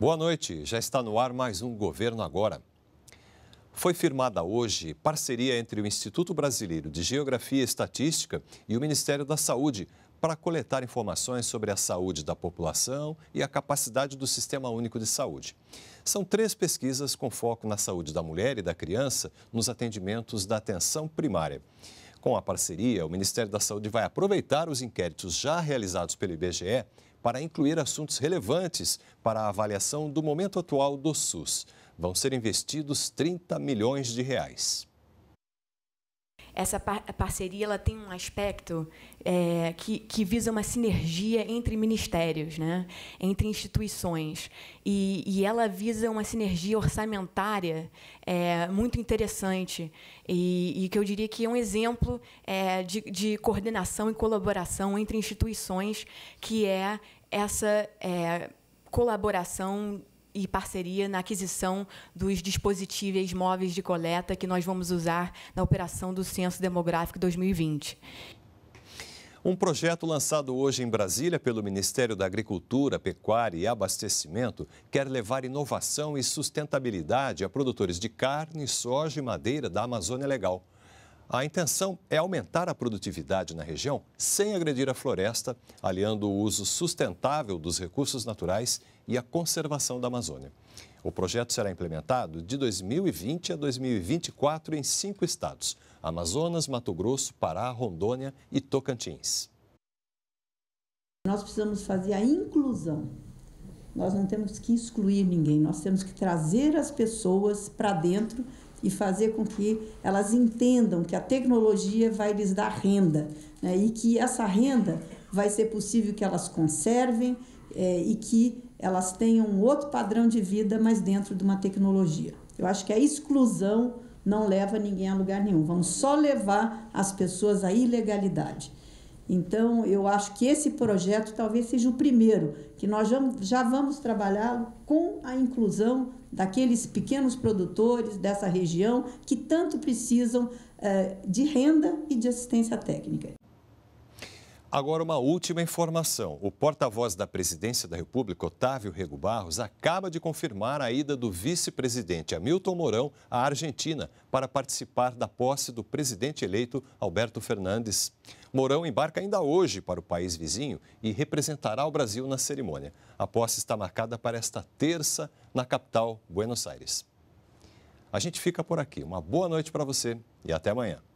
Boa noite, já está no ar mais um Governo Agora. Foi firmada hoje parceria entre o Instituto Brasileiro de Geografia e Estatística e o Ministério da Saúde para coletar informações sobre a saúde da população e a capacidade do Sistema Único de Saúde. São três pesquisas com foco na saúde da mulher e da criança nos atendimentos da atenção primária. Com a parceria, o Ministério da Saúde vai aproveitar os inquéritos já realizados pelo IBGE para incluir assuntos relevantes para a avaliação do momento atual do SUS. Vão ser investidos 30 milhões de reais essa par parceria ela tem um aspecto é, que, que visa uma sinergia entre ministérios, né? entre instituições. E, e ela visa uma sinergia orçamentária é, muito interessante. E, e, que eu diria que é um exemplo é, de, de coordenação e colaboração entre instituições, que é essa é, colaboração e parceria na aquisição dos dispositivos móveis de coleta que nós vamos usar na operação do Censo Demográfico 2020. Um projeto lançado hoje em Brasília pelo Ministério da Agricultura, Pecuária e Abastecimento quer levar inovação e sustentabilidade a produtores de carne, soja e madeira da Amazônia Legal. A intenção é aumentar a produtividade na região sem agredir a floresta, aliando o uso sustentável dos recursos naturais e a conservação da Amazônia. O projeto será implementado de 2020 a 2024 em cinco estados: Amazonas, Mato Grosso, Pará, Rondônia e Tocantins. Nós precisamos fazer a inclusão. Nós não temos que excluir ninguém, nós temos que trazer as pessoas para dentro e fazer com que elas entendam que a tecnologia vai lhes dar renda né? e que essa renda vai ser possível que elas conservem é, e que elas tenham um outro padrão de vida, mas dentro de uma tecnologia. Eu acho que a exclusão não leva ninguém a lugar nenhum, vamos só levar as pessoas à ilegalidade. Então, eu acho que esse projeto talvez seja o primeiro, que nós já, já vamos trabalhar com a inclusão daqueles pequenos produtores dessa região que tanto precisam eh, de renda e de assistência técnica. Agora, uma última informação. O porta-voz da Presidência da República, Otávio Rego Barros, acaba de confirmar a ida do vice-presidente Hamilton Mourão à Argentina para participar da posse do presidente eleito Alberto Fernandes. Mourão embarca ainda hoje para o país vizinho e representará o Brasil na cerimônia. A posse está marcada para esta terça na capital, Buenos Aires. A gente fica por aqui. Uma boa noite para você e até amanhã.